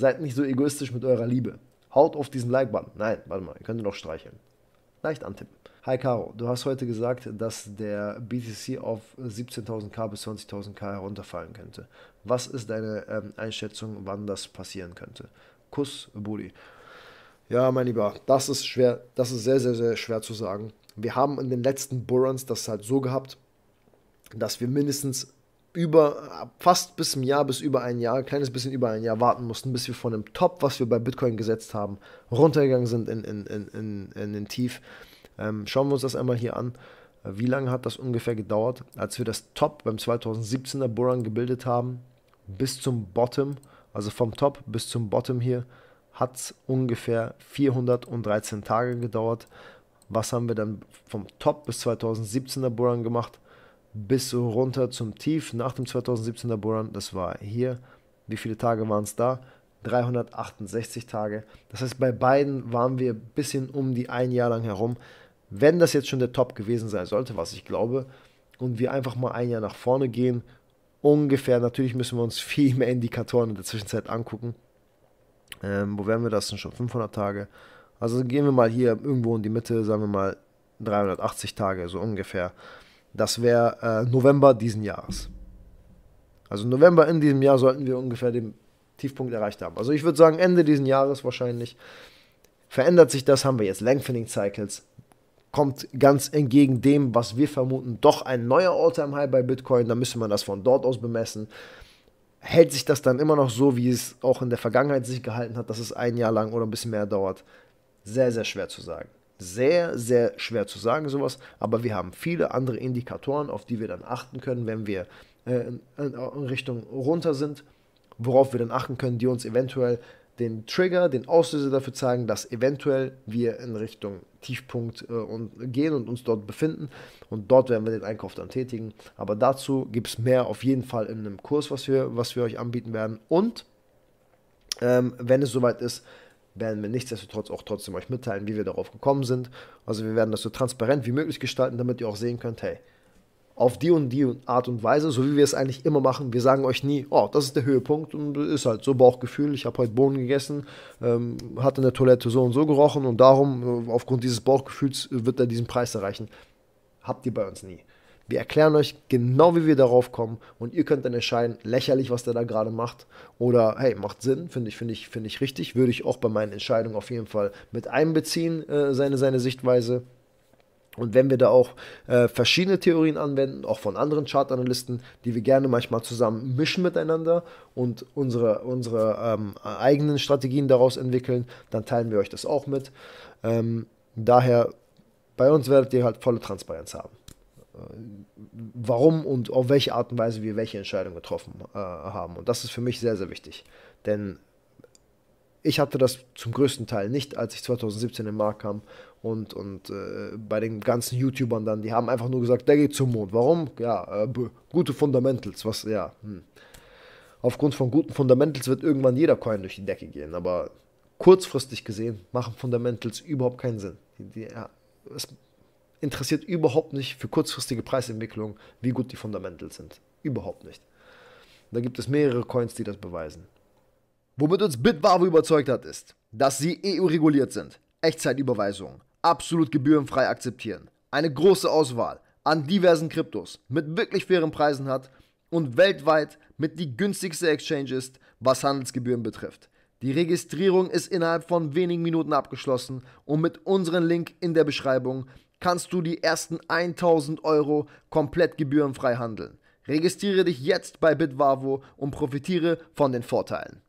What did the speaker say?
Seid nicht so egoistisch mit eurer Liebe. Haut auf diesen Like-Button. Nein, warte mal, ihr könnt ihn noch streicheln. Leicht antippen. Hi Caro, du hast heute gesagt, dass der BTC auf 17.000k bis 20.000k herunterfallen könnte. Was ist deine ähm, Einschätzung, wann das passieren könnte? Kuss, Budi. Ja, mein Lieber, das ist schwer, das ist sehr, sehr, sehr schwer zu sagen. Wir haben in den letzten Burruns das halt so gehabt, dass wir mindestens über fast bis ein Jahr, bis über ein Jahr, ein kleines bisschen über ein Jahr warten mussten, bis wir von dem Top, was wir bei Bitcoin gesetzt haben, runtergegangen sind in, in, in, in den Tief. Ähm, schauen wir uns das einmal hier an. Äh, wie lange hat das ungefähr gedauert, als wir das Top beim 2017er Bullrun gebildet haben, bis zum Bottom, also vom Top bis zum Bottom hier, hat es ungefähr 413 Tage gedauert. Was haben wir dann vom Top bis 2017er Bullrun gemacht? bis runter zum Tief nach dem 2017er Boran. Das war hier. Wie viele Tage waren es da? 368 Tage. Das heißt, bei beiden waren wir ein bisschen um die ein Jahr lang herum. Wenn das jetzt schon der Top gewesen sein sollte, was ich glaube, und wir einfach mal ein Jahr nach vorne gehen, ungefähr, natürlich müssen wir uns viel mehr Indikatoren in der Zwischenzeit angucken. Ähm, wo wären wir das denn schon? 500 Tage. Also gehen wir mal hier irgendwo in die Mitte, sagen wir mal 380 Tage, so ungefähr. Das wäre äh, November diesen Jahres. Also November in diesem Jahr sollten wir ungefähr den Tiefpunkt erreicht haben. Also ich würde sagen, Ende diesen Jahres wahrscheinlich verändert sich das, haben wir jetzt Lengthening Cycles, kommt ganz entgegen dem, was wir vermuten, doch ein neuer all time high bei Bitcoin, dann müsste man das von dort aus bemessen. Hält sich das dann immer noch so, wie es auch in der Vergangenheit sich gehalten hat, dass es ein Jahr lang oder ein bisschen mehr dauert? Sehr, sehr schwer zu sagen. Sehr, sehr schwer zu sagen sowas, aber wir haben viele andere Indikatoren, auf die wir dann achten können, wenn wir äh, in Richtung runter sind, worauf wir dann achten können, die uns eventuell den Trigger, den Auslöser dafür zeigen, dass eventuell wir in Richtung Tiefpunkt äh, und gehen und uns dort befinden. Und dort werden wir den Einkauf dann tätigen. Aber dazu gibt es mehr auf jeden Fall in einem Kurs, was wir, was wir euch anbieten werden. Und ähm, wenn es soweit ist, werden wir nichtsdestotrotz auch trotzdem euch mitteilen, wie wir darauf gekommen sind. Also wir werden das so transparent wie möglich gestalten, damit ihr auch sehen könnt, hey, auf die und die Art und Weise, so wie wir es eigentlich immer machen. Wir sagen euch nie, oh, das ist der Höhepunkt und ist halt so Bauchgefühl. Ich habe heute Bohnen gegessen, ähm, hat in der Toilette so und so gerochen und darum, äh, aufgrund dieses Bauchgefühls, äh, wird er diesen Preis erreichen. Habt ihr bei uns nie. Wir erklären euch genau, wie wir darauf kommen und ihr könnt dann entscheiden, lächerlich, was der da gerade macht oder hey, macht Sinn, finde ich, finde ich, finde ich richtig, würde ich auch bei meinen Entscheidungen auf jeden Fall mit einbeziehen, äh, seine, seine Sichtweise. Und wenn wir da auch äh, verschiedene Theorien anwenden, auch von anderen Chartanalysten, die wir gerne manchmal zusammen mischen miteinander und unsere, unsere ähm, eigenen Strategien daraus entwickeln, dann teilen wir euch das auch mit. Ähm, daher, bei uns werdet ihr halt volle Transparenz haben. Äh, warum und auf welche Art und Weise wir welche Entscheidung getroffen äh, haben. Und das ist für mich sehr, sehr wichtig. Denn ich hatte das zum größten Teil nicht, als ich 2017 in den Markt kam und, und äh, bei den ganzen YouTubern dann, die haben einfach nur gesagt, der geht zum Mond. Warum? Ja, äh, gute Fundamentals, was, ja. Hm. Aufgrund von guten Fundamentals wird irgendwann jeder Coin durch die Decke gehen, aber kurzfristig gesehen machen Fundamentals überhaupt keinen Sinn. Die, die, ja, es interessiert überhaupt nicht für kurzfristige Preisentwicklung, wie gut die Fundamentals sind. Überhaupt nicht. Da gibt es mehrere Coins, die das beweisen. Womit uns Bitwavo überzeugt hat, ist, dass sie EU-reguliert sind, Echtzeitüberweisungen, absolut gebührenfrei akzeptieren, eine große Auswahl an diversen Kryptos mit wirklich fairen Preisen hat und weltweit mit die günstigste Exchange ist, was Handelsgebühren betrifft. Die Registrierung ist innerhalb von wenigen Minuten abgeschlossen und mit unserem Link in der Beschreibung kannst du die ersten 1000 Euro komplett gebührenfrei handeln. Registriere dich jetzt bei Bitwavo und profitiere von den Vorteilen.